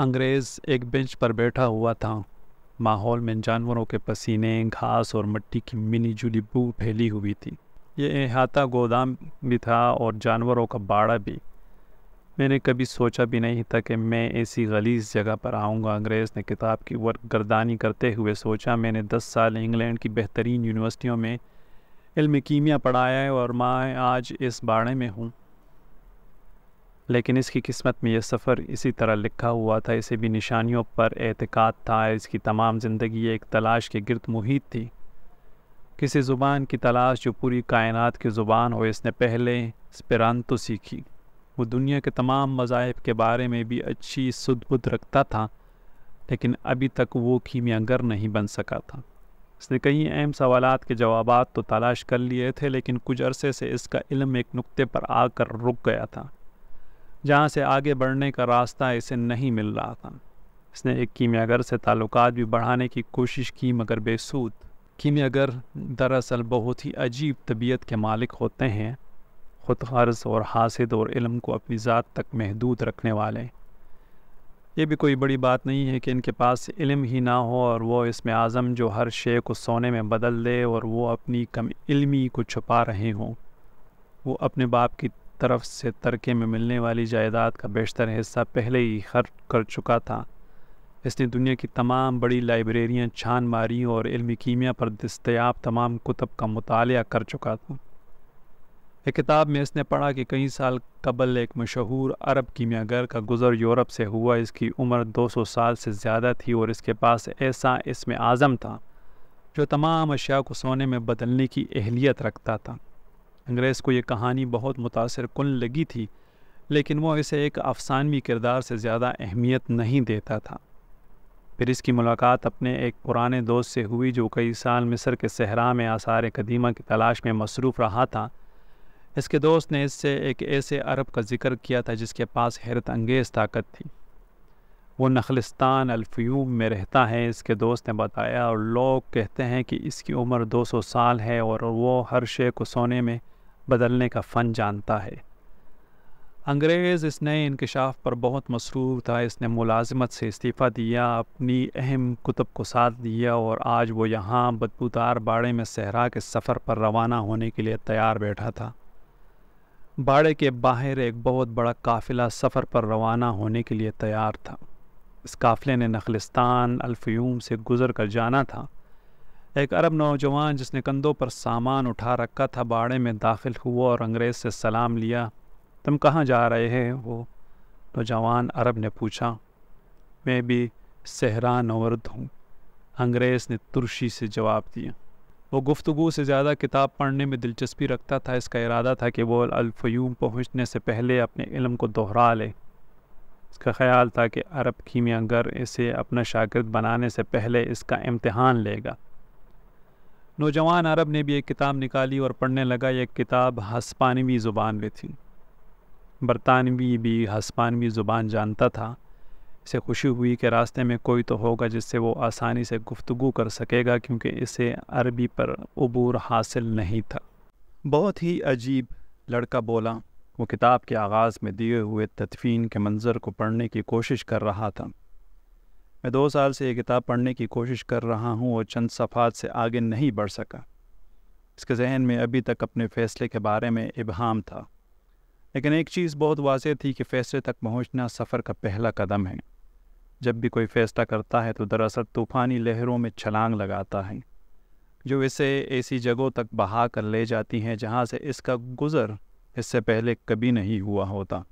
अंग्रेज़ एक बेंच पर बैठा हुआ था माहौल में जानवरों के पसीने घास और मिट्टी की मिनी जुली बू फैली हुई थी ये अहाता गोदाम भी था और जानवरों का बाड़ा भी मैंने कभी सोचा भी नहीं था कि मैं ऐसी गलीस जगह पर आऊँगा अंग्रेज़ ने किताब की वर्क गर्दानी करते हुए सोचा मैंने दस साल इंग्लैंड की बेहतरीन यूनिवर्सिटियों में इल्म कीमिया पढ़ाया है और मैं आज इस बाड़े में हूँ लेकिन इसकी किस्मत में यह सफ़र इसी तरह लिखा हुआ था इसे भी निशानियों पर एहतिकात था इसकी तमाम ज़िंदगी एक तलाश के गिरद मुहित थी किसी ज़ुबान की तलाश जो पूरी कायनात की ज़ुबान हो इसने पहले स्पेरानतो सीखी वो दुनिया के तमाम मज़ाहब के बारे में भी अच्छी सुदबुद रखता था लेकिन अभी तक वो कीमियागर नहीं बन सका था इसने कई अहम सवाल के जवाब तो तलाश कर लिए थे लेकिन कुछ अरसे से इसका इल्म एक नुक्ते पर आकर रुक गया था जहाँ से आगे बढ़ने का रास्ता इसे नहीं मिल रहा था इसने एक कीमियागर से ताल्लुकात भी बढ़ाने की कोशिश की मगर बेसूद कीमियागर दरअसल बहुत ही अजीब तबीयत के मालिक होते हैं ख़ुद गर्ज और हासिद और इलम को अपनी ज़ात तक महदूद रखने वाले ये भी कोई बड़ी बात नहीं है कि इनके पास इलम ही ना हो और वो इसमें आज़म जो हर शे को सोने में बदल दे और वो अपनी कम इलमी को छुपा रहे हों वो अपने बाप की तरफ से तरके में मिलने वाली जायदाद का बेशतर हिस्सा पहले ही खर्च कर चुका था इसने दुनिया की तमाम बड़ी लाइब्रेरियाँ छान मारी और इल्मी कीमिया पर दस्तयाब तमाम कुतब का मताल कर चुका था एक किताब में इसने पढ़ा कि कई साल कबल एक मशहूर अरब कीमियागर का गुज़र यूरोप से हुआ इसकी उम्र 200 साल से ज़्यादा थी और इसके पास ऐसा इसमें आज़म था जो तमाम अशिया को सोने में बदलने की अहलियत रखता था अंग्रेज़ को ये कहानी बहुत मुतासर कन लगी थी लेकिन वो इसे एक अफसानवी किरदार से ज़्यादा अहमियत नहीं देता था फिर इसकी मुलाकात अपने एक पुराने दोस्त से हुई जो कई साल मिस्र के सहरा में आसार कदीमा की तलाश में मसरूफ़ रहा था इसके दोस्त ने इससे एक ऐसे अरब का जिक्र किया था जिसके पास हैरत अंगेज़ ताकत थी वो नखलिस्तान अलफ्यूब में रहता है इसके दोस्त ने बताया और लोग कहते हैं कि इसकी उम्र 200 साल है और वो हर शे को सोने में बदलने का फ़न जानता है अंग्रेज़ इस नए इनकशाफ़ पर बहुत मसरूर था इसने मुलाजमत से इस्तीफ़ा दिया अपनी अहम कुतब को साथ दिया और आज वो यहाँ बदबूदार बाड़े में सहरा के सफ़र पर रवाना होने के लिए तैयार बैठा था बाड़े के बाहर एक बहुत बड़ा काफ़िला सफ़र पर रवाना होने के लिए तैयार था इस काफ़िले ने नखलिस्तान अलफ्यूम से गुज़र कर जाना था एक अरब नौजवान जिसने कंधों पर सामान उठा रखा था बाड़े में दाखिल हुआ और अंग्रेज़ से सलाम लिया तुम कहाँ जा रहे हैं वो नौजवान अरब ने पूछा मैं भी सहरा नवर्द हूँ अंग्रेज़ ने तुर्शी से जवाब दिया वो गुफ्तगु से ज़्यादा किताब पढ़ने में दिलचस्पी रखता था इसका इरादा था कि वो अलफयूम पहुँचने से पहले अपने इलम को दोहरा ले इसका ख्याल था कि अरब कीमियागर इसे अपना शागिर्द बनाने से पहले इसका इम्तहान लेगा नौजवान अरब ने भी एक किताब निकाली और पढ़ने लगा यह किताब हस्पानवी ज़ुबान में थी बरतानवी भी हस्पानवी ज़ुबान जानता था इसे खुशी हुई कि रास्ते में कोई तो होगा जिससे वो आसानी से गुफ्तु कर सकेगा क्योंकि इसे अरबी पर अबूर हासिल नहीं था बहुत ही अजीब लड़का बोला वो किताब के आगाज़ में दिए हुए तदफीन के मंज़र को पढ़ने की कोशिश कर रहा था मैं दो साल से ये किताब पढ़ने की कोशिश कर रहा हूँ और चंद सफ़ात से आगे नहीं बढ़ सका इसके जहन में अभी तक अपने फ़ैसले के बारे में इबहम था लेकिन एक चीज़ बहुत वाज थी कि फ़ैसले तक पहुँचना सफ़र का पहला कदम है जब भी कोई फ़ैसला करता है तो दरअसल तूफ़ानी लहरों में छलांग लगाता है जो इसे ऐसी जगहों तक बहा कर ले जाती हैं जहाँ से इसका गुज़र इससे पहले कभी नहीं हुआ होता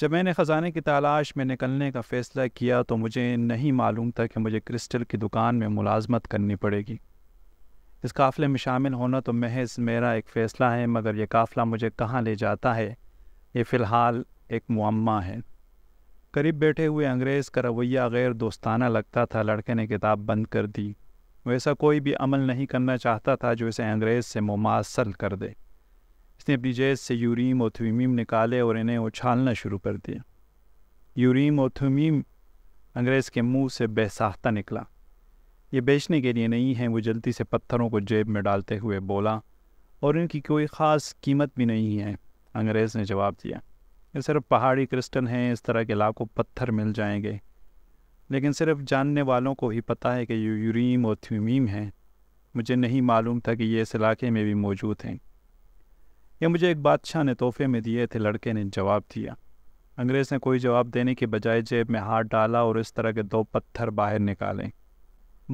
जब मैंने ख़जाने की तलाश में निकलने का फ़ैसला किया तो मुझे नहीं मालूम था कि मुझे क्रिस्टल की दुकान में मुलाजमत करनी पड़ेगी इस काफ़िले में शामिल होना तो महज मेरा एक फ़ैसला है मगर यह काफ़िला मुझे कहाँ ले जाता है ये फ़िलहाल एक मम्मा है करीब बैठे हुए अंग्रेज़ का रवैया गैर दोस्ताना लगता था लड़के ने किताब बंद कर दी वैसा कोई भी अमल नहीं करना चाहता था जो इसे अंग्रेज़ से मुमासल कर दे इसने अपनी जेब से यूरीम और थमीम निकाले और इन्हें उछालना शुरू कर दिया यूरीम और थमीम अंग्रेज़ के मुंह से बेसाख्ता निकला ये बेचने के लिए नहीं है वो जल्दी से पत्थरों को जेब में डालते हुए बोला और इनकी कोई ख़ास कीमत भी नहीं है अंग्रेज़ ने जवाब दिया ये सिर्फ पहाड़ी क्रिस्टन हैं इस तरह के लाखों पत्थर मिल जाएंगे लेकिन सिर्फ जानने वालों को ही पता है कि ये यूरीम और थमीम हैं मुझे नहीं मालूम था कि ये इस इलाके में भी मौजूद हैं ये मुझे एक बादशाह ने तोहफे में दिए थे लड़के ने जवाब दिया अंग्रेज़ ने कोई जवाब देने के बजाय जेब में हाथ डाला और इस तरह के दो पत्थर बाहर निकाले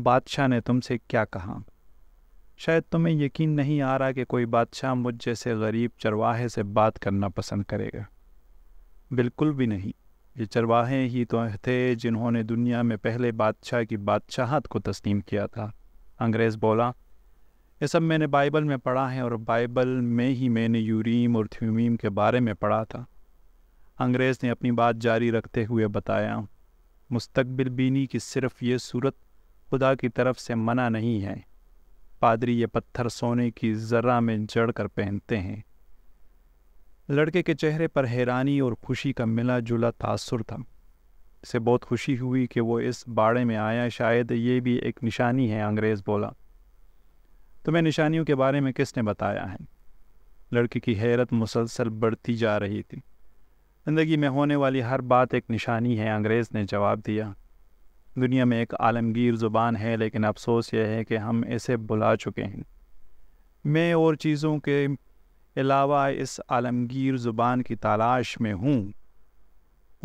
बादशाह ने तुमसे क्या कहा शायद तुम्हें यकीन नहीं आ रहा कि कोई बादशाह मुझ जैसे गरीब चरवाहे से बात करना पसंद करेगा बिल्कुल भी नहीं ये चरवाहे ही तो थे जिन्होंने दुनिया में पहले बादशाह की बादशाहत को तस्लीम किया था अंग्रेज़ बोला ये सब मैंने बाइबल में पढ़ा है और बाइबल में ही मैंने यूरीम और थ्यूमीम के बारे में पढ़ा था अंग्रेज़ ने अपनी बात जारी रखते हुए बताया मुस्तबिल बीनी की सिर्फ ये सूरत खुदा की तरफ से मना नहीं है पादरी ये पत्थर सोने की ज़र्रा में जड़ कर पहनते हैं लड़के के चेहरे पर हैरानी और खुशी का मिला जुला तासर था इसे बहुत खुशी हुई कि वो इस बाड़े में आया शायद ये भी एक निशानी है अंग्रेज़ बोला तुम्हें निशानियों के बारे में किसने बताया है लड़की की हैरत मुसलसल बढ़ती जा रही थी ज़िंदगी में होने वाली हर बात एक निशानी है अंग्रेज़ ने जवाब दिया दुनिया में एक आलमगीर ज़ुबान है लेकिन अफसोस यह है कि हम इसे बुला चुके हैं मैं और चीज़ों के अलावा इस आलमगीर ज़ुबान की तलाश में हूँ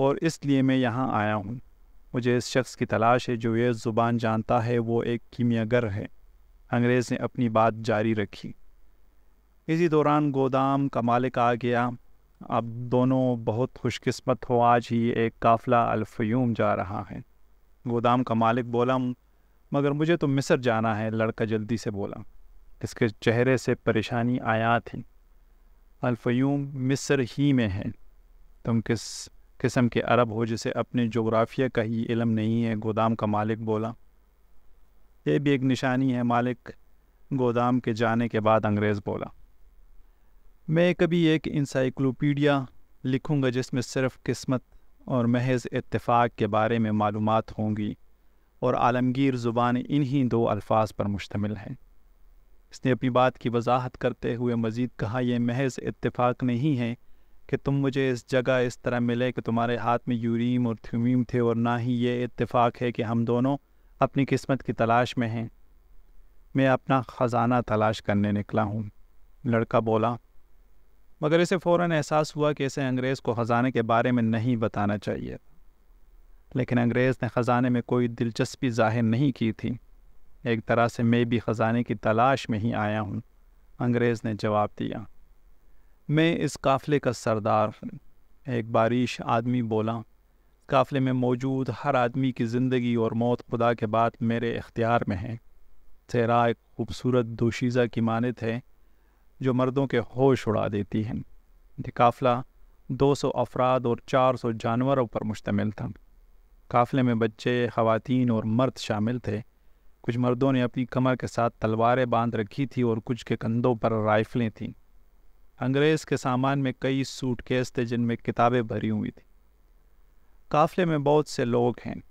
और इसलिए मैं यहाँ आया हूँ मुझे इस शख्स की तलाश है जो ये ज़ुबान जानता है वो एक कीमियागर है अंग्रेज़ ने अपनी बात जारी रखी इसी दौरान गोदाम का मालिक आ गया अब दोनों बहुत खुशकस्मत हो आज ही एक काफ़िला अलफयूम जा रहा है गोदाम का मालिक बोला मगर मुझे तो मिस्र जाना है लड़का जल्दी से बोला इसके चेहरे से परेशानी आया थी अलफयूम मिस्र ही में है तुम किस किस्म के अरब हो जिसे अपने जोग्राफिया का ही इलम नहीं है गोदाम का मालिक बोला ये भी एक निशानी है मालिक गोदाम के जाने के बाद अंग्रेज़ बोला मैं कभी एक इंसाइक्लोपीडिया लिखूँगा जिसमें सिर्फ किस्मत और महज इत्तेफाक के बारे में मालूम होंगी और आलमगीर ज़ुबान इन्हीं दो अल्फाज पर मुश्तमिल है इसने अपनी बात की वजाहत करते हुए मज़ीद कहा यह महज इत्तेफाक नहीं है कि तुम मुझे इस जगह इस तरह मिले कि तुम्हारे हाथ में यूरीम और थ्यूमीम थे और ना ही ये इत्तेफाक है कि हम दोनों अपनी किस्मत की तलाश में हैं मैं अपना ख़जाना तलाश करने निकला हूँ लड़का बोला मगर इसे फ़ौर एहसास हुआ कि इसे अंग्रेज़ को ख़जाने के बारे में नहीं बताना चाहिए लेकिन अंग्रेज़ ने ख़जाने में कोई दिलचस्पी ज़ाहिर नहीं की थी एक तरह से मैं भी ख़जाने की तलाश में ही आया हूँ अंग्रेज़ ने जवाब दिया मैं इस काफ़िले का सरदार हूँ एक बारिश आदमी बोला काफ़िले में मौजूद हर आदमी की ज़िंदगी और मौत खुदा के बाद मेरे इख्तियार में है तेरा एक खूबसूरत दोशीज़ा की मानत है जो मर्दों के होश उड़ा देती है ये काफ़िला 200 अफराद और 400 जानवरों पर मुश्तमिल था काफ़िले में बच्चे ख़वातीन और मर्द शामिल थे कुछ मर्दों ने अपनी कमर के साथ तलवारें बांध रखी थी और कुछ के कंधों पर राइफ़लें थीं अंग्रेज़ के सामान में कई सूटकेस थे जिनमें किताबें भरी हुई थी काफ़िले में बहुत से लोग हैं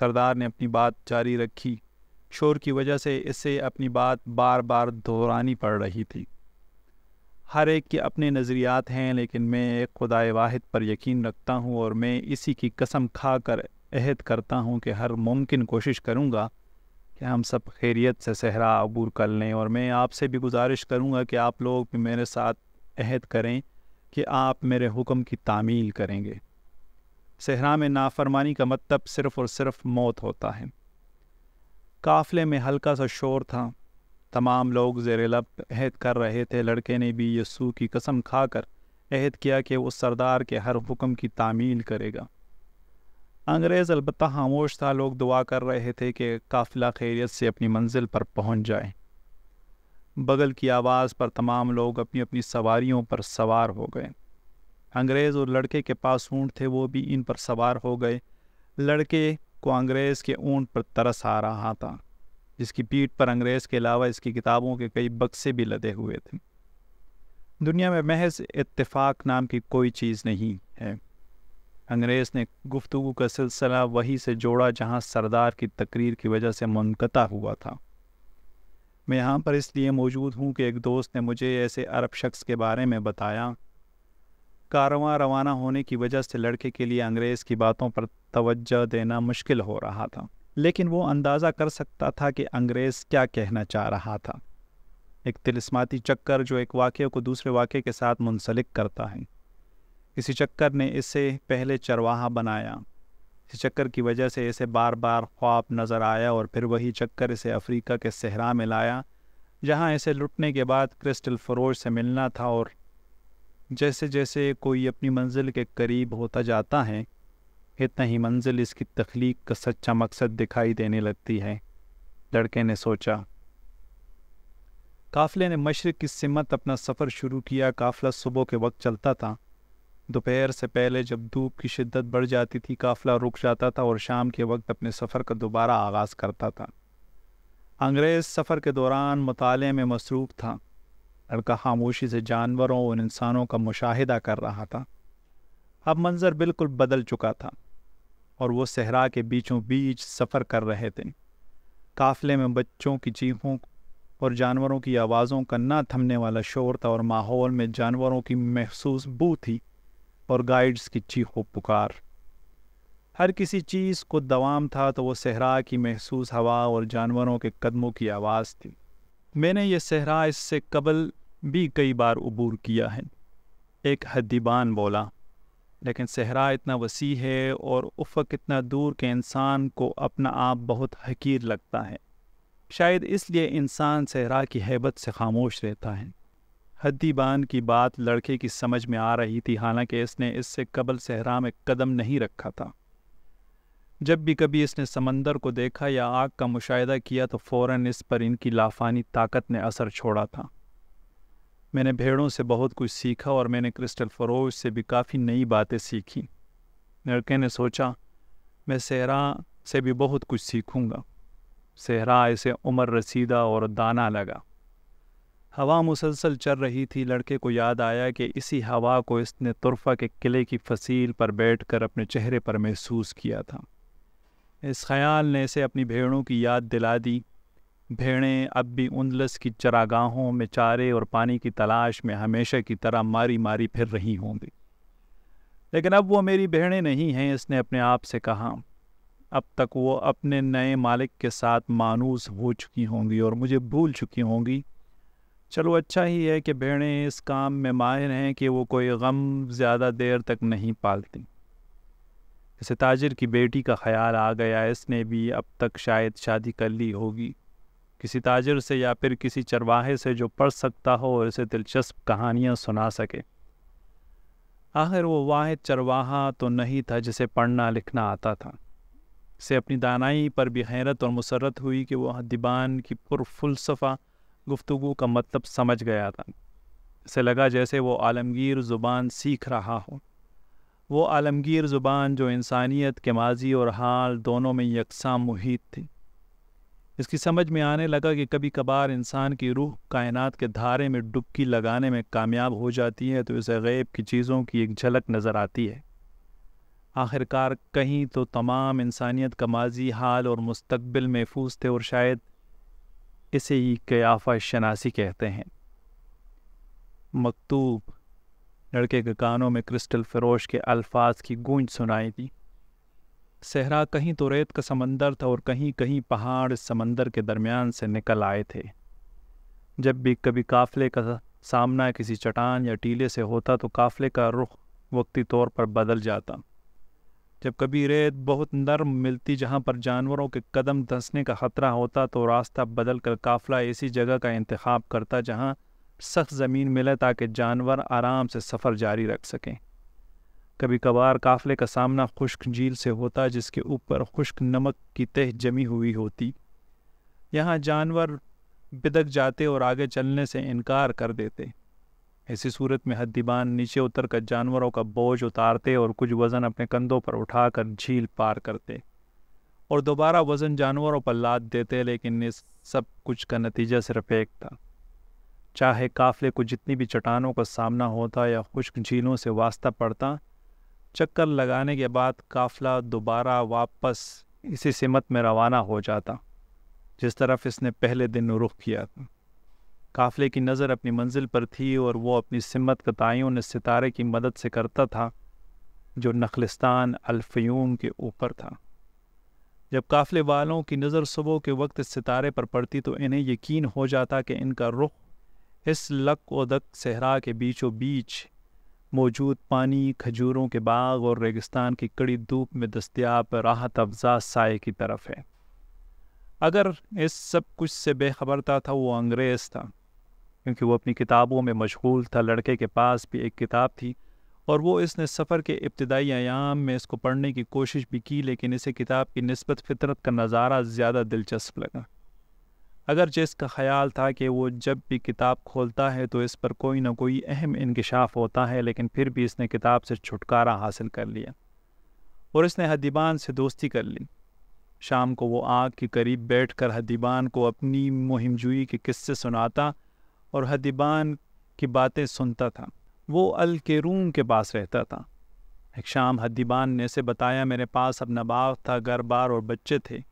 सरदार ने अपनी बात जारी रखी शोर की वजह से इसे अपनी बात बार बार दोहरानी पड़ रही थी हर एक के अपने नज़रियात हैं लेकिन मैं एक खुदाए वाहिद पर यकीन रखता हूँ और मैं इसी की कसम खा कर अहद करता हूँ कि हर मुमकिन कोशिश करूँगा कि हम सब खैरियत से सहरा अबूर कर लें और मैं आपसे भी गुजारिश करूँगा कि आप लोग भी मेरे साथ अहद करें कि आप मेरे हुक्म की तामील करेंगे सहरा में नाफरमानी का मतलब सिर्फ़ और सिर्फ मौत होता है काफ़ले में हल्का सा शोर था तमाम लोग जेर लब अहद कर रहे थे लड़के ने भी यस्सू की कसम खाकर अहद किया कि वो सरदार के हर हुक्म की तामील करेगा अंग्रेज़ अलबत् खामोश था लोग दुआ कर रहे थे कि काफिला खैरियत से अपनी मंजिल पर पहुंच जाए बगल की आवाज़ पर तमाम लोग अपनी अपनी सवारियों पर सवार हो गए अंग्रेज़ और लड़के के पास ऊँट थे वो भी इन पर सवार हो गए लड़के को अंग्रेज़ के ऊँट पर तरस आ रहा था जिसकी पीठ पर अंग्रेज़ के अलावा इसकी किताबों के कई बक्से भी लदे हुए थे दुनिया में महज इत्तेफाक नाम की कोई चीज़ नहीं है अंग्रेज़ ने गुफ्तु का सिलसिला वहीं से जोड़ा जहां सरदार की तकरीर की वजह से मुनकता हुआ था मैं यहाँ पर इसलिए मौजूद हूँ कि एक दोस्त ने मुझे ऐसे अरब शख्स के बारे में बताया कारवां रवाना होने की वजह से लड़के के लिए अंग्रेज़ की बातों पर तवज्जो देना मुश्किल हो रहा था लेकिन वो अंदाज़ा कर सकता था कि अंग्रेज़ क्या कहना चाह रहा था एक तिलस्माती चक्कर जो एक वाक्य को दूसरे वाक़े के साथ मुंसलिक करता है इसी चक्कर ने इसे पहले चरवाहा बनाया इस चक्कर की वजह से इसे बार बार ख्वाब नज़र आया और फिर वही चक्कर इसे अफ्रीका के सहरा में लाया जहाँ इसे लुटने के बाद क्रिस्टल फरोज से मिलना था और जैसे जैसे कोई अपनी मंजिल के करीब होता जाता है इतना ही मंजिल इसकी तख्लीक का सच्चा मकसद दिखाई देने लगती है लड़के ने सोचा काफ़िले ने मशरक़ की सिमत अपना सफ़र शुरू किया काफ़िला सुबह के वक्त चलता था दोपहर से पहले जब धूप की शिद्दत बढ़ जाती थी काफ़िला रुक जाता था और शाम के वक्त अपने सफ़र का दोबारा आगाज़ करता था अंग्रेज़ सफ़र के दौरान मताले में मसरूफ़ था लड़का खामोशी से जानवरों और इंसानों का मुशाहिदा कर रहा था अब मंज़र बिल्कुल बदल चुका था और वो सहरा के बीचों बीच सफ़र कर रहे थे काफ़िले में बच्चों की चीखों और जानवरों की आवाज़ों का ना थमने वाला शोर था और माहौल में जानवरों की महसूस बू थी और गाइड्स की चीखों पुकार हर किसी चीज़ को दवाम था तो वो सहरा की महसूस हवा और जानवरों के कदमों की आवाज़ थी मैंने ये सहरा इससे कबल भी कई बार अबूर किया है एक हद्दीबान बोला लेकिन सहरा इतना वसी है और उफक इतना दूर के इंसान को अपना आप बहुत हकीर लगता है शायद इसलिए इंसान सहरा की हैबत से खामोश रहता है हद्दीबान की बात लड़के की समझ में आ रही थी हालांकि इसने इससे कबल सहरा में कदम नहीं रखा था जब भी कभी इसने समंदर को देखा या आग का मुशाहिदा किया तो फ़ौर इस पर इनकी लाफानी ताकत ने असर छोड़ा था मैंने भेड़ों से बहुत कुछ सीखा और मैंने क्रिस्टल फ़रोश से भी काफ़ी नई बातें सीखी लड़के ने सोचा मैं सहरा से भी बहुत कुछ सीखूंगा सहरा ऐसे उम्र रसीदा और दाना लगा हवा मुसलसल चल रही थी लड़के को याद आया कि इसी हवा को इसने तुरफा के किले की फसील पर बैठकर अपने चेहरे पर महसूस किया था इस ख्याल ने इसे अपनी भेड़ों की याद दिला दी भेड़ें अब भी उंदलस की चरागाहों में चारे और पानी की तलाश में हमेशा की तरह मारी मारी फिर रही होंगी लेकिन अब वो मेरी भेड़ें नहीं हैं इसने अपने आप से कहा अब तक वो अपने नए मालिक के साथ मानूस हो चुकी होंगी और मुझे भूल चुकी होंगी चलो अच्छा ही है कि भेड़ें इस काम में माहिर हैं कि वो कोई गम ज़्यादा देर तक नहीं पालती जैसे ताजिर की बेटी का ख्याल आ गया इसने भी अब तक शायद शादी कर ली होगी किसी ताजिर से या फिर किसी चरवाहे से जो पढ़ सकता हो और इसे दिलचस्प कहानियाँ सुना सके आखिर वो वाहिद चरवाहा तो नहीं था जिसे पढ़ना लिखना आता था इसे अपनी दानाई पर भी हैरत और मुसरत हुई कि वह दिबान की पुरफुलसफ़ा गुफ्तु का मतलब समझ गया था इसे लगा जैसे वो आलमगीर ज़ुबान सीख रहा हो वो आलमगीर ज़ुबान जो इंसानियत के माजी और हाल दोनों में यकसा मुहित थी इसकी समझ में आने लगा कि कभी कभार इंसान की रूह कायनात के धारे में डुबकी लगाने में कामयाब हो जाती है तो इसे गैब की चीज़ों की एक झलक नज़र आती है आखिरकार कहीं तो तमाम इंसानियत का माजी हाल और मुस्तबिल महफूज थे और शायद इसे ही कयाफा शनासी कहते हैं मकतूब लड़के के कानों में क्रिस्टल फरोश के अल्फाज की गूंज सुनाई दी सहरा कहीं तो रेत का समंदर था और कहीं कहीं पहाड़ समंदर के दरमियान से निकल आए थे जब भी कभी काफले का सामना किसी चट्टान या टीले से होता तो काफले का रुख वक्ती तौर पर बदल जाता जब कभी रेत बहुत नरम मिलती जहाँ पर जानवरों के कदम धंसने का ख़तरा होता तो रास्ता बदल कर काफिला ऐसी जगह का इंतखब करता जहाँ सख्त ज़मीन मिले ताकि जानवर आराम से सफ़र जारी रख सकें कभी कभार काफ़ले का सामना खुश्क झील से होता जिसके ऊपर खुश्क नमक की तह जमी हुई होती यहाँ जानवर बिदक जाते और आगे चलने से इनकार कर देते ऐसी सूरत में हद्दीबान नीचे उतर कर जानवरों का बोझ उतारते और कुछ वज़न अपने कंधों पर उठाकर झील पार करते और दोबारा वज़न जानवरों पर लाद देते लेकिन इस सब कुछ का नतीजा सिर्फ एक था चाहे काफ़िले को जितनी भी चट्टानों का सामना होता या खुश्क झीलों से वास्ता पड़ता चक्कर लगाने के बाद काफ़िला दोबारा वापस इसी सिमत में रवाना हो जाता जिस तरफ इसने पहले दिन रुख किया था काफ़िले की नज़र अपनी मंजिल पर थी और वो अपनी सिमत कताइयों ने सितारे की मदद से करता था जो नखलिस्तान अल्फयूम के ऊपर था जब काफ़िले वालों की नज़र सुबह के वक्त सितारे पर पड़ती तो इन्हें यकीन हो जाता कि इनका रुख इस लक वदक सहरा के बीचों बीच मौजूद पानी खजूरों के बाग और रेगिस्तान की कड़ी धूप में दस्तियाब राहत अफजा साय की तरफ है अगर इस सब कुछ से बेखबर था, था वो अंग्रेज़ था क्योंकि वो अपनी किताबों में मशगूल था लड़के के पास भी एक किताब थी और वो इसने सफ़र के इब्तदाई आयाम में इसको पढ़ने की कोशिश भी की लेकिन इसे किताब की नस्बत फितरत का नज़ारा ज़्यादा दिलचस्प लगा अगर जिसका ख्याल था कि वो जब भी किताब खोलता है तो इस पर कोई ना कोई अहम इंकशाफ होता है लेकिन फिर भी इसने किताब से छुटकारा हासिल कर लिया और इसने हदीबान से दोस्ती कर ली शाम को वो आग के करीब बैठकर हदीबान को अपनी मुहिमजुई के किस्से सुनाता और हदीबान की बातें सुनता था वो अल के रूम के पास रहता था एक शाम हदीबान ने इसे बताया मेरे पास अब नबाव था घर बार और बच्चे थे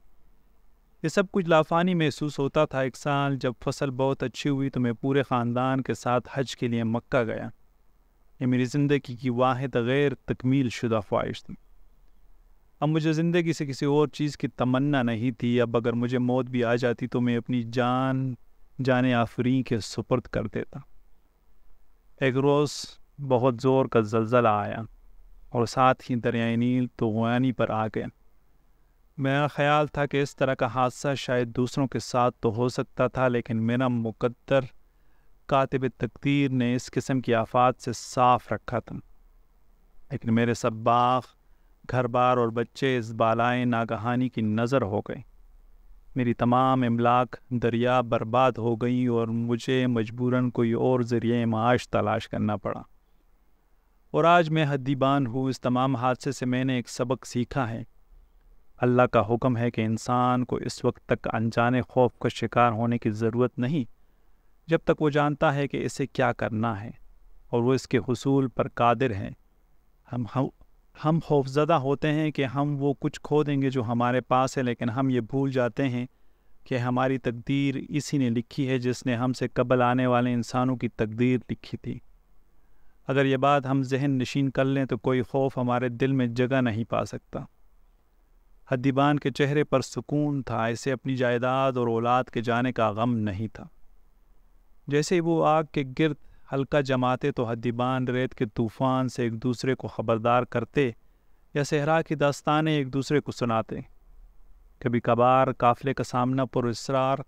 ये सब कुछ लाफानी महसूस होता था एक साल जब फसल बहुत अच्छी हुई तो मैं पूरे ख़ानदान के साथ हज के लिए मक्का गया ये मेरी ज़िंदगी की वाद गैर तकमील शुदा ख्वाहिश थी अब मुझे ज़िंदगी से किसी और चीज़ की तमन्ना नहीं थी अब अगर मुझे मौत भी आ जाती तो मैं अपनी जान जान आफरी के सुपर्द कर देता एक रोज़ बहुत ज़ोर का जलजला आया और साथ ही दरियाए नील तो पर आ गया मेरा ख्याल था कि इस तरह का हादसा शायद दूसरों के साथ तो हो सकता था लेकिन मेरा मुकद्दर कातिब तकदीर ने इस किस्म की आफात से साफ रखा था लेकिन मेरे सब बाग घर बार और बच्चे इस बालाएँ नागहानी की नज़र हो गए मेरी तमाम इमलाक दरिया बर्बाद हो गई और मुझे मजबूरन कोई और ज़रिए माश तलाश करना पड़ा और आज मैं हद्दीबान हूँ इस तमाम हादसे से मैंने एक सबक सीखा है अल्लाह का हुक्म है कि इंसान को इस वक्त तक अनजाने खौफ का शिकार होने की ज़रूरत नहीं जब तक वो जानता है कि इसे क्या करना है और वो इसके हसूल पर कादिर हैं हम हम हम खौफजदा होते हैं कि हम वो कुछ खो देंगे जो हमारे पास है लेकिन हम ये भूल जाते हैं कि हमारी तकदीर इसी ने लिखी है जिसने हमसे कबल आने वाले इंसानों की तकदीर लिखी थी अगर ये बात हम जहन नशीन कर लें तो कोई खौफ हमारे दिल में जगह नहीं पा सकता हद्दीबान के चेहरे पर सुकून था इसे अपनी जायदाद और औलाद के जाने का गम नहीं था जैसे ही वो आग के गिरद हल्का जमाते तो हद्दीबान रेत के तूफ़ान से एक दूसरे को ख़बरदार करते या सहरा की दास्तानें एक दूसरे को सुनाते कभी कभार काफ़ले का सामना पुरस्ार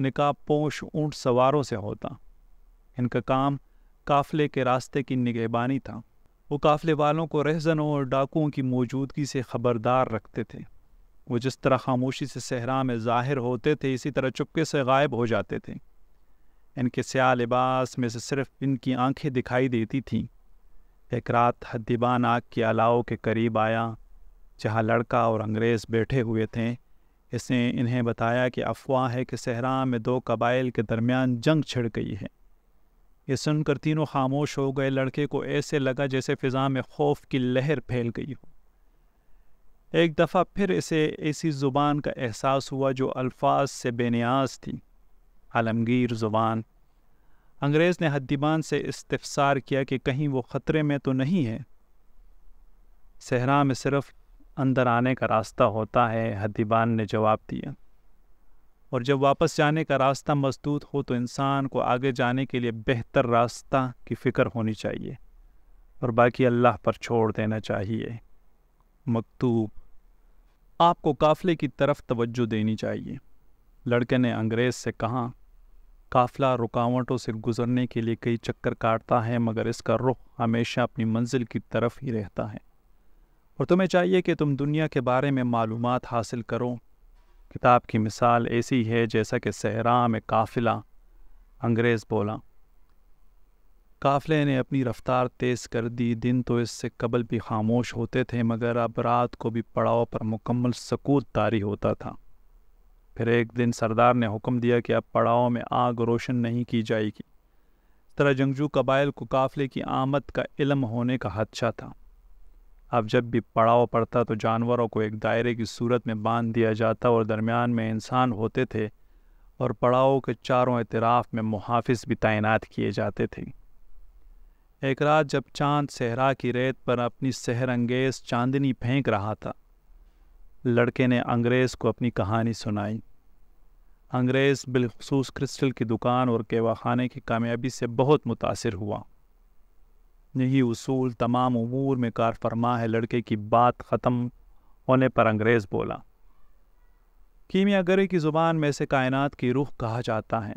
निकाब पोश ऊँट सवारों से होता इनका काम काफले के रास्ते की निगहबानी था वो काफले वालों को रहजनों और डाकुओं की मौजूदगी से ख़बरदार रखते थे वो जिस तरह खामोशी से सहरा में ज़ाहिर होते थे इसी तरह चुपके से गायब हो जाते थे इनके स्याह लिबास में से सिर्फ इनकी आंखें दिखाई देती थीं एक रात हद्दीबान आग के अलाव के करीब आया जहाँ लड़का और अंग्रेज़ बैठे हुए थे इसने इन्हें बताया कि अफवाह है कि सहरा में दो कबाइल के दरमियान जंग छिड़ गई है ये सुनकर तीनों खामोश हो गए लड़के को ऐसे लगा जैसे फ़िज़ा में खौफ की लहर फैल गई हो एक दफ़ा फिर इसे ऐसी ज़ुबान का एहसास हुआ जो अल्फाज से बेनियाज थी आलमगीर ज़ुबान अंग्रेज़ ने हद्दीबान से इस्तफसार किया कि कहीं वो ख़तरे में तो नहीं है सहरा में सिर्फ अंदर आने का रास्ता होता है हद्दीबान ने जवाब दिया और जब वापस जाने का रास्ता मजदूत हो तो इंसान को आगे जाने के लिए बेहतर रास्ता की फ़िक्र होनी चाहिए और बाकी अल्लाह पर छोड़ देना चाहिए मकतूब आपको काफ़िले की तरफ तवज्जो देनी चाहिए लड़के ने अंग्रेज़ से कहा काफ़िला रुकावटों से गुजरने के लिए कई चक्कर काटता है मगर इसका रुख हमेशा अपनी मंजिल की तरफ ही रहता है और तुम्हें चाहिए कि तुम दुनिया के बारे में मालूम हासिल करो किताब की मिसाल ऐसी है जैसा कि सहरा में काफ़िला अंग्रेज़ बोला काफ़िले ने अपनी रफ़्तार तेज़ कर दी दिन तो इससे कबल भी खामोश होते थे मगर अब रात को भी पड़ाव पर मुकम्मल सकूत तारी होता था फिर एक दिन सरदार ने हुक्म दिया कि अब पड़ाव में आग रोशन नहीं की जाएगी तरह जंगजू कबाइल को काफ़िले की आमद का इलम होने का हदशा था अब जब भी पड़ाव पड़ता तो जानवरों को एक दायरे की सूरत में बांध दिया जाता और दरमियान में इंसान होते थे और पड़ाव के चारों अतराफ़ में मुहाफ़ भी तैनात किए जाते थे एक रात जब चांद सहरा की रेत पर अपनी सहरंगेज चांदनी फेंक रहा था लड़के ने अंग्रेज़ को अपनी कहानी सुनाई अंग्रेज़ बिलखसूस क्रिस्टल की दुकान और केवा खाने की कामयाबी से बहुत मुतासर हुआ यही उसूल तमाम उमूर में कार फरमा है लड़के की बात ख़त्म होने पर अंग्रेज़ बोला कीमियागरी की ज़ुबान में से कायनात की रुख कहा जाता है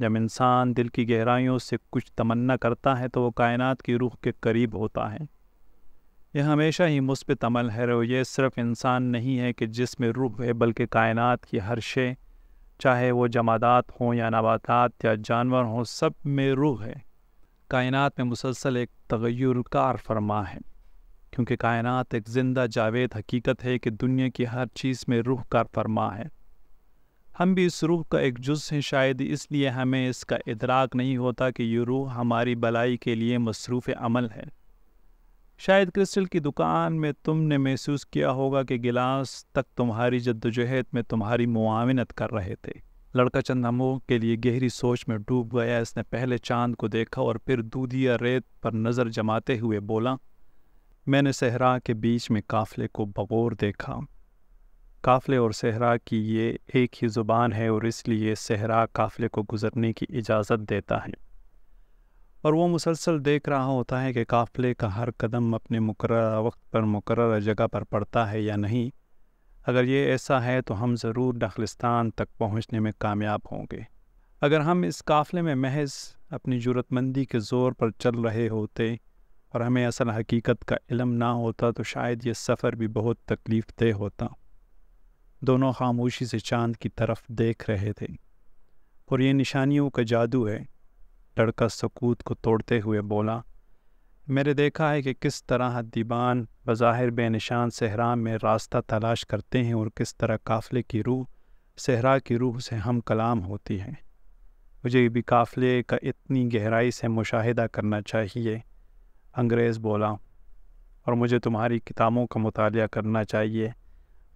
जब इंसान दिल की गहराइयों से कुछ तमन्ना करता है तो वो कायनात की रूह के करीब होता है यह हमेशा ही मुस्बित अमल है और यह सिर्फ इंसान नहीं है कि जिसमें रूह है बल्कि कायनात की हर शे चाहे वो जमादात हों या नबातात या जानवर हों सब में रूह है कायनात में मुसलसल एक तगैरकार फरमा है क्योंकि कायनात एक ज़िंदा जावेद हकीकत है कि दुनिया की हर चीज़ में रूह कार फरमा है हम भी इस रूह का एक जुज़ हैं शायद इसलिए हमें इसका इदराक नहीं होता कि ये रूह हमारी भलाई के लिए मसरूफ़ अमल है शायद क्रिस्टल की दुकान में तुमने महसूस किया होगा कि गिलास तक तुम्हारी जद्दोजहद में तुम्हारी मुआवनत कर रहे थे लड़का चंद हमों के लिए गहरी सोच में डूब गया इसने पहले चांद को देखा और फिर दूधिया रेत पर नज़र जमाते हुए बोला मैंने सहरा के बीच में काफले को बगौर देखा काफ़ले और सहरा की ये एक ही ज़ुबान है और इसलिए सहरा काफ़ले को गुज़रने की इजाज़त देता है और वो मुसलसल देख रहा होता है कि काफ़ले का हर कदम अपने मुकर वक्त पर मुकर जगह पर पड़ता है या नहीं अगर ये ऐसा है तो हम ज़रूर नखलस्तान तक पहुंचने में कामयाब होंगे अगर हम इस काफ़ले में महज अपनी जरूरतमंदी के ज़ोर पर चल रहे होते और हमें असल हकीकत का इलम ना होता तो शायद ये सफ़र भी बहुत तकलीफ़ दह होता दोनों खामोशी से चांद की तरफ देख रहे थे और ये निशानियों का जादू है लड़का सकूत को तोड़ते हुए बोला मैंने देखा है कि किस तरह दीवान बज़ाहिर बेनिशान सहरा में रास्ता तलाश करते हैं और किस तरह काफ़िले की रूह सहरा की रूह से हम कलाम होती है मुझे भी काफ़िले का इतनी गहराई से मुशाहिदा करना चाहिए अंग्रेज़ बोला और मुझे तुम्हारी किताबों का मुताल करना चाहिए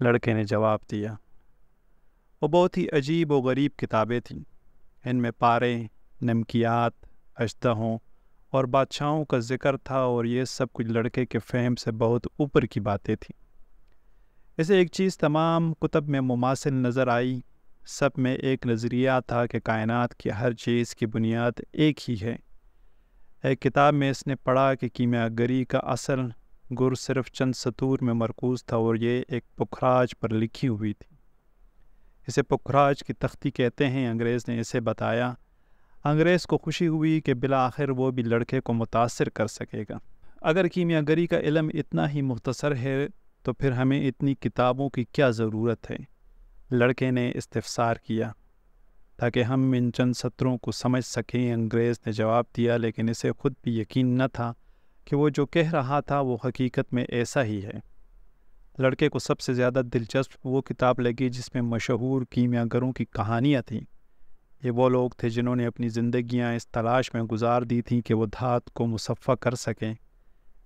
लड़के ने जवाब दिया वो बहुत ही अजीब व गरीब किताबें थीं इनमें पारे नमकियात अजदहों और बादशाहों का जिक्र था और ये सब कुछ लड़के के फहम से बहुत ऊपर की बातें थीं इसे एक चीज़ तमाम कुतब में मुमासिल नज़र आई सब में एक नज़रिया था कि कायनात की हर चीज़ की बुनियाद एक ही है एक किताब में इसने पढ़ा कि कीमियागरी का असल गुर सिर्फ चंद सतूर में मरकूज था और ये एक पुखराज पर लिखी हुई थी इसे पुखराज की तख्ती कहते हैं अंग्रेज़ ने इसे बताया अंग्रेज़ को खुशी हुई कि बिला आखिर वो भी लड़के को मुतासर कर सकेगा अगर कीमियागरी का इलम इतना ही मुख्तसर है तो फिर हमें इतनी किताबों की क्या ज़रूरत है लड़के ने इस्तफसार किया ताकि हम इन चंद सत्रों को समझ सकें अंग्रेज़ ने जवाब दिया लेकिन इसे खुद भी यकीन न था कि वो जो कह रहा था वो हकीकत में ऐसा ही है लड़के को सबसे ज़्यादा दिलचस्प वो किताब लगी जिसमें मशहूर कीमियागरों की कहानियाँ थीं ये वो लोग थे जिन्होंने अपनी ज़िंदियाँ इस तलाश में गुजार दी थीं कि वो धात को मुसफ़ा कर सकें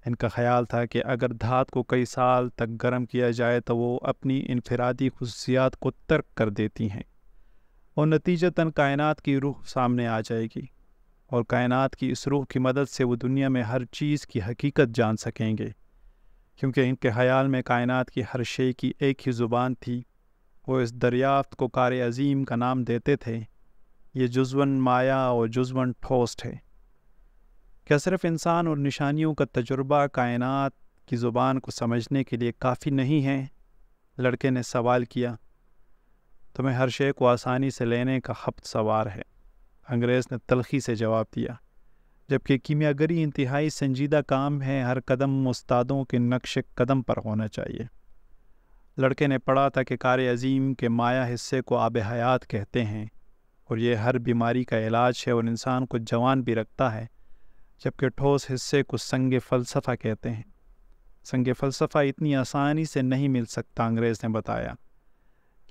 इनका ख्याल था कि अगर धात को कई साल तक गर्म किया जाए तो वो अपनी इनफरादी खसूसियात को तर्क कर देती हैं और नतीजतन कायनात की रूह सामने आ जाएगी और कायनात की इस रूह की मदद से वो दुनिया में हर चीज़ की हकीकत जान सकेंगे क्योंकि इनके ख्याल में कायनात की हर शे की एक ही ज़ुबान थी वो इस दरियाफ्त को कार अजीम का नाम देते थे ये जुजवन माया और जुजवन ठोस है क्या सिर्फ इंसान और निशानियों का तजुर्बा कायनात की ज़ुबान को समझने के लिए काफ़ी नहीं है लड़के ने सवाल किया तुम्हें हर शे को आसानी से लेने का हफ्त सवार है अंग्रेज़ ने तलखी से जवाब दिया जबकि कीमियागरी इंतहाई संजीदा काम है हर कदम उस्तादों के नक्श कदम पर होना चाहिए लड़के ने पढ़ा था कि कार अजीम के माया हिस्से को आब हयात कहते हैं और ये हर बीमारी का इलाज है और इंसान को जवान भी रखता है जबकि ठोस हिस्से को संग फ़लसफ़ा कहते हैं संग फ़लसफ़ा इतनी आसानी से नहीं मिल सकता अंग्रेज़ ने बताया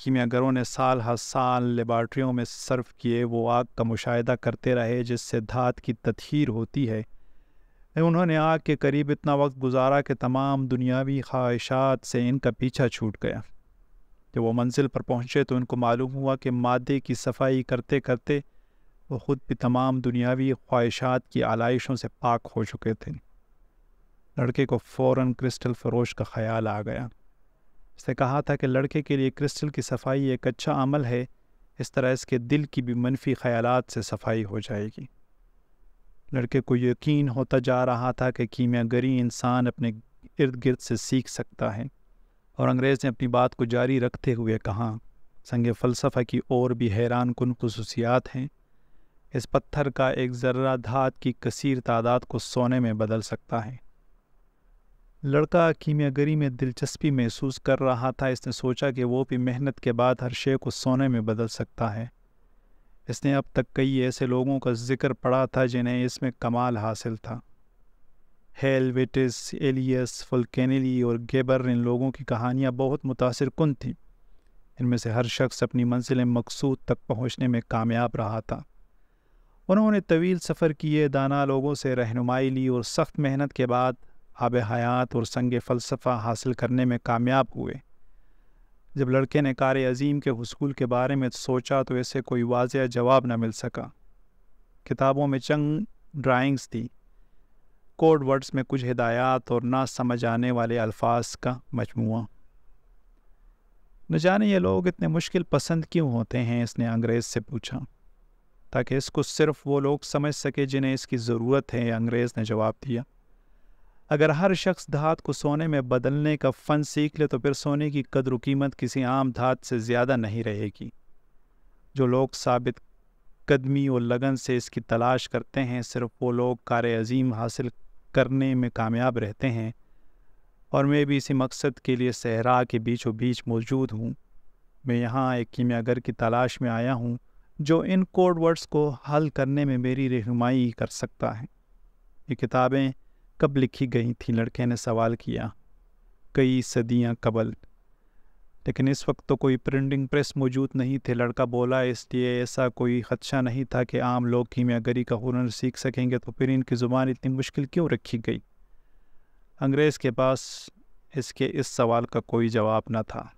कीमियागरों ने साल हर साल लेबार्ट्रियों में सर्व किए वो आग का मुशाह करते रहे जिससे धात की तथहर होती है उन्होंने आग के करीब इतना वक्त गुजारा कि तमाम दुनियावी ख्वाहिशात से इनका पीछा छूट गया जब वो मंजिल पर पहुँचे तो इनको मालूम हुआ कि मादे की सफाई करते करते वो ख़ुद भी तमाम दुनियावी ख्वाहिशात की आलाइशों से पाक हो चुके थे लड़के को फ़ौर क्रिस्टल फरोश का ख्याल आ गया उसने कहा था कि लड़के के लिए क्रिस्टल की सफाई एक अच्छा अमल है इस तरह इसके दिल की भी मनफी ख्यालात से सफाई हो जाएगी लड़के को यकीन होता जा रहा था कि कीमियागरी इंसान अपने इर्द गिर्द से सीख सकता है और अंग्रेज़ ने अपनी बात को जारी रखते हुए कहा संग फ़लसफ़ा की ओर भी हैरान कन खसूसियात हैं इस पत्थर का एक ज़र्रा धात की कसीर तादाद को सोने में बदल सकता है लड़का कीमियागरी में दिलचस्पी महसूस कर रहा था इसने सोचा कि वो भी मेहनत के बाद हर शे को सोने में बदल सकता है इसने अब तक कई ऐसे लोगों का जिक्र पढ़ा था जिन्हें इसमें कमाल हासिल था हेलवेटिस एलियस फुलकेनली और गेबर इन लोगों की कहानियाँ बहुत मुतासर कन थीं इनमें से हर शख्स अपनी मंजिल मकसूद तक पहुँचने में कामयाब रहा था उन्होंने तवील सफ़र किए दाना लोगों से रहनुमाई ली और सख्त मेहनत के बाद आब हयात और संग फ़लसफ़ा हासिल करने में कामयाब हुए जब लड़के ने कार अजीम के हसूल के बारे में सोचा तो ऐसे कोई वाज जवाब न मिल सका किताबों में चंग ड्राइंग्स थी कोड वर्ड्स में कुछ हिदायत और ना समझ आने वाले अल्फाज का मजमू न जाने ये लोग इतने मुश्किल पसंद क्यों होते हैं इसने अंग्रेज़ से पूछा ताकि इसको सिर्फ वो लोग समझ सके जिन्हें इसकी ज़रूरत है अंग्रेज़ ने जवाब दिया अगर हर शख्स धात को सोने में बदलने का फ़न सीख ले तो फिर सोने की कदर कीमत किसी आम धात से ज़्यादा नहीं रहेगी जो लोग साबित कदमी और लगन से इसकी तलाश करते हैं सिर्फ वो लोग कार अजीम हासिल करने में कामयाब रहते हैं और मैं भी इसी मकसद के लिए सहरा के बीचों बीच मौजूद हूँ मैं यहाँ एक कीमियागर की तलाश में आया हूँ जो इन कोड वर्ड्स को हल करने में मेरी रहनुमाई कर सकता है ये किताबें कब लिखी गई थी लड़के ने सवाल किया कई सदियां कबल लेकिन इस वक्त तो कोई प्रिंटिंग प्रेस मौजूद नहीं थे लड़का बोला इसलिए ऐसा कोई खदशा नहीं था कि आम लोग कीमियागरी का हुनर सीख सकेंगे तो फिर इनकी ज़ुबान इतनी मुश्किल क्यों रखी गई अंग्रेज़ के पास इसके इस सवाल का कोई जवाब न था